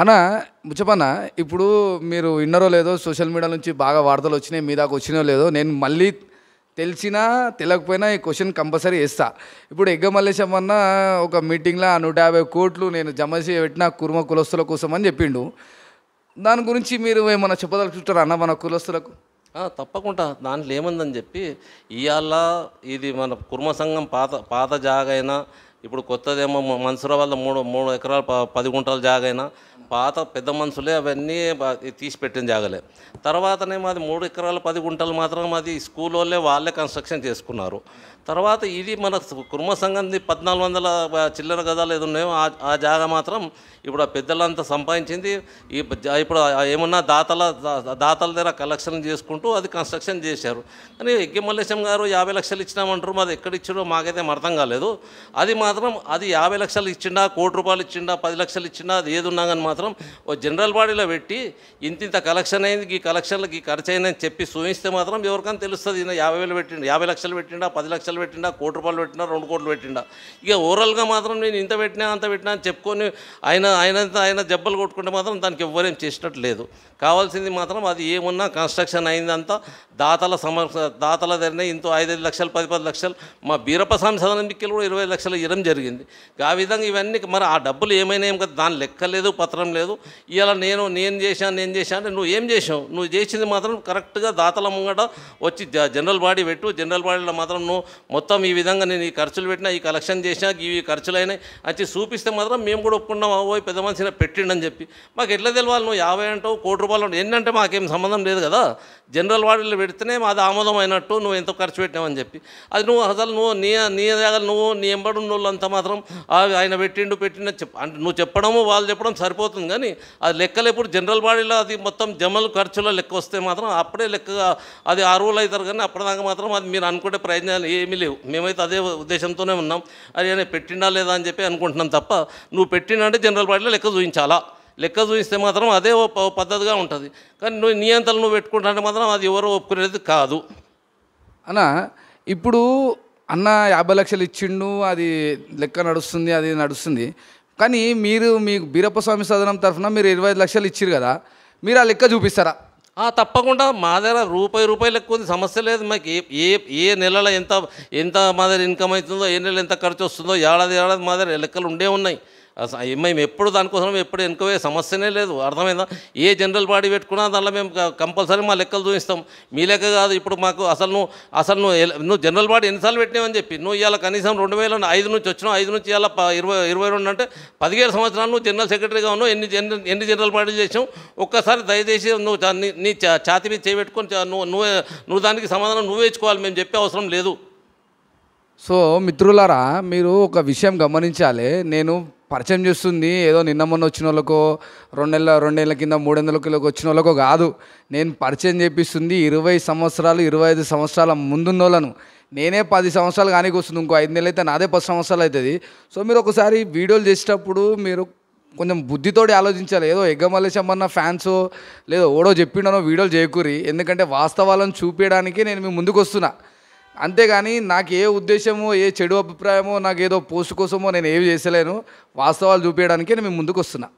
అన్న ముచ్చపన్న ఇప్పుడు మీరు విన్నరో లేదో సోషల్ మీడియా నుంచి బాగా వార్తలు వచ్చినాయి మీ దాకా వచ్చినో లేదో నేను మళ్ళీ తెలిసినా తెలియకపోయినా ఈ క్వశ్చన్ కంపల్సరీ ఇస్తా ఇప్పుడు ఎగ్గమల్లేశం అన్న ఒక మీటింగ్లో నూట యాభై కోట్లు నేను జమ పెట్టిన కుర్మ కులస్తుల కోసం అని చెప్పిండు దాని గురించి మీరు ఏమైనా చెప్పదలుచుంటారా అన్న మన కులస్తులకు తప్పకుండా దాంట్లో ఏముందని చెప్పి ఇవాళ ఇది మన కుర్మ సంఘం పాత పాత జాగైనా ఇప్పుడు కొత్తదేమో మనుషుల వల్ల మూడు మూడు ఎకరాలు పది గుంటల జాగైనా పాత పెద్ద మనుషులే అవన్నీ తీసి పెట్టిన జాగలే తర్వాతనేమో అది మూడు ఎకరాలు పది గుంటలు మాత్రం అది స్కూల్ వాళ్ళే వాళ్ళే కన్స్ట్రక్షన్ చేసుకున్నారు తర్వాత ఇది మన కుర్మ సంఘంది పద్నాలుగు వందల చిల్లర గదాలు ఏదో ఉన్నాయో ఆ జాగ మాత్రం ఇప్పుడు ఆ పెద్దలంతా సంపాదించింది ఈ ఇప్పుడు ఏమన్నా దాతల దాతల దగ్గర కలెక్షన్ చేసుకుంటూ అది కన్స్ట్రక్షన్ చేశారు కానీ ఎగ్గి మల్లేశం గారు యాభై లక్షలు ఇచ్చినామంటారు మాది ఎక్కడ ఇచ్చారో మాకైతే అర్థం కాలేదు అది మా మాత్రం అది యాభై లక్షలు ఇచ్చిండా కోటి రూపాయలు ఇచ్చిండా పది లక్షలు ఇచ్చిండా అది ఏది ఉన్నా మాత్రం ఓ జనరల్ బాడీలో పెట్టి ఇంత ఇంత కలెక్షన్ అయింది ఈ కలెక్షన్లకు ఈ ఖర్చు అయిందని చెప్పి సూచిస్తే మాత్రం ఎవరికైనా తెలుస్తుంది ఈయన యాభై వేలు పెట్టిండు యాభై లక్షలు పెట్టిండా పది లక్షలు పెట్టిండా కోటి రూపాయలు పెట్టినా రెండు కోట్లు పెట్టిండా ఇక ఓవరాల్గా మాత్రం నేను ఇంత పెట్టినా అంత పెట్టినా అని చెప్పుకొని ఆయన ఆయన ఆయన జబ్బలు కొట్టుకుంటే మాత్రం దానికి ఎవ్వరేం చేసినట్టు లేదు కావాల్సింది మాత్రం అది ఏమున్నా కన్స్ట్రక్షన్ అయిందంతా దాతల సమర్ దాతల ధరనే ఇంత ఐదైదు లక్షలు పది పది లక్షలు మా బీరప్ప స్వామి సదనం కూడా ఇరవై లక్షలు ఇరవై చేయడం జరిగింది ఆ విధంగా ఇవన్నీ మరి ఆ డబ్బులు ఏం కదా దాని లెక్క లేదు పత్రం లేదు ఇలా నేను నేను చేశాను నేను చేశాను అంటే నువ్వు ఏం చేసావు నువ్వు చేసింది మాత్రం కరెక్ట్గా దాతల ముంగట వచ్చి జనరల్ బాడీ పెట్టు జనరల్ బాడీలో మాత్రం నువ్వు మొత్తం ఈ విధంగా నేను ఈ ఖర్చులు పెట్టినా ఈ కలెక్షన్ చేసినా ఇవి అయినాయి వచ్చి చూపిస్తే మాత్రం మేము కూడా ఒప్పుకున్నాం పోయి పెద్ద మనిషిని పెట్టిండని చెప్పి మాకు ఎట్లా తెలియాలి నువ్వు యాభై అంటావు కోటి రూపాయలు ఏంటంటే మాకేం సంబంధం లేదు కదా జనరల్ వార్డులు పెడితేనే మాది ఆమోదం అయినట్టు నువ్వు ఎంత ఖర్చు పెట్టావని చెప్పి అది నువ్వు అసలు నువ్వు నీ నీ దగ్గర నువ్వు నీ ఎంబడు నువ్వు అంతా మాత్రం ఆయన పెట్టిండు పెట్టిన అంటే నువ్వు చెప్పడము వాళ్ళు చెప్పడం సరిపోతుంది కానీ అది లెక్కలు ఎప్పుడు జనరల్ బాడీలో అది మొత్తం జమలు ఖర్చులో లెక్క వస్తే మాత్రం అప్పుడే లెక్కగా అది అరువులు అవుతారు కానీ అప్పటిదాకా మాత్రం అది మీరు అనుకునే ప్రయోజనాలు ఏమీ లేవు మేమైతే అదే ఉద్దేశంతోనే ఉన్నాం అది ఆయన పెట్టిండా లేదా అని చెప్పి అనుకుంటున్నాం తప్ప నువ్వు పెట్టిండే జనరల్ బాడీలో లెక్క చూపించాలా లెక్క చూపిస్తే మాత్రం అదే పద్ధతిగా ఉంటుంది కానీ నువ్వు నియంత్రణ నువ్వు పెట్టుకుంటా అంటే మాత్రం అది ఎవరో ఒప్పుకునేది కాదు అన్న ఇప్పుడు అన్న యాభై లక్షలు ఇచ్చిండు అది లెక్క నడుస్తుంది అది నడుస్తుంది కానీ మీరు మీకు బీరప్ప స్వామి సదనం తరఫున మీరు ఇరవై ఐదు లక్షలు ఇచ్చారు కదా మీరు ఆ లెక్క చూపిస్తారా తప్పకుండా మా దగ్గర రూపాయి రూపాయి లెక్క ఉంది సమస్య లేదు మాకు ఏ ఏ ఏ నెలలో ఎంత ఎంత మా దగ్గర ఇన్కమ్ అవుతుందో ఏ నెల ఎంత ఖర్చు వస్తుందో ఏడాది ఏడాది మా దగ్గర లెక్కలు ఉండే ఉన్నాయి మేము ఎప్పుడు దానికోసం ఎప్పుడు ఎన్కవే సమస్యనే లేదు అర్థమైందా ఏ జనరల్ బాడీ పెట్టుకున్నా దానిలో మేము కంపల్సరీ మా లెక్కలు చూపిస్తాం మీ లెక్క కాదు ఇప్పుడు మాకు అసలు నువ్వు అసలు నువ్వు నువ్వు జనరల్ బాడీ ఎన్నిసార్లు పెట్టినావని చెప్పి నువ్వు ఇవాళ కనీసం రెండు వేల ఐదు నుంచి వచ్చినావు ఐదు నుంచి ఇవాళ ఇరవై ఇరవై రెండు అంటే పదిహేడు సంవత్సరాలు నువ్వు జనరల్ సెక్రటరీగా ఉన్నావు ఎన్ని జనరల్ ఎన్ని జనరల్ బాడీలు చేసావు ఒక్కసారి దయచేసి నువ్వు నీ ఛాతి మీద చేపెట్టుకొని నువ్వు నువ్వే నువ్వు దానికి సమాధానం నువ్వే ఇచ్చుకోవాలి మేము చెప్పే అవసరం లేదు సో మిత్రులారా మీరు ఒక విషయం గమనించాలి నేను పరిచయం చేస్తుంది ఏదో నిన్న మొన్న వచ్చిన వాళ్ళకో రెండు రెండు నెలల కింద మూడేళ్ళ కిలోకి వచ్చిన వాళ్ళకో కాదు నేను పరిచయం చేపిస్తుంది ఇరవై సంవత్సరాలు ఇరవై ఐదు సంవత్సరాల ముందున్న వాళ్ళను నేనే పది సంవత్సరాలు కానీ వస్తుంది ఇంకో ఐదు నెలలు అయితే నాదే పది సంవత్సరాలు అవుతుంది సో మీరు ఒకసారి వీడియోలు చేసేటప్పుడు మీరు కొంచెం బుద్ధితోటి ఆలోచించాలి ఏదో ఎగ్గమల్లేశమ్మన్న ఫ్యాన్స్ లేదో ఓడో చెప్పిండనో వీడియోలు చేయకూరి ఎందుకంటే వాస్తవాలను చూపించడానికి నేను మీ ముందుకు వస్తున్నాను అంతేగాని నాకు ఏ ఉద్దేశమో ఏ చెడు అభిప్రాయమో నాకు ఏదో పోస్ట్ కోసమో నేను ఏమి చేసలేను వాస్తవాలు చూపించడానికి నేను ముందుకు వస్తున్నా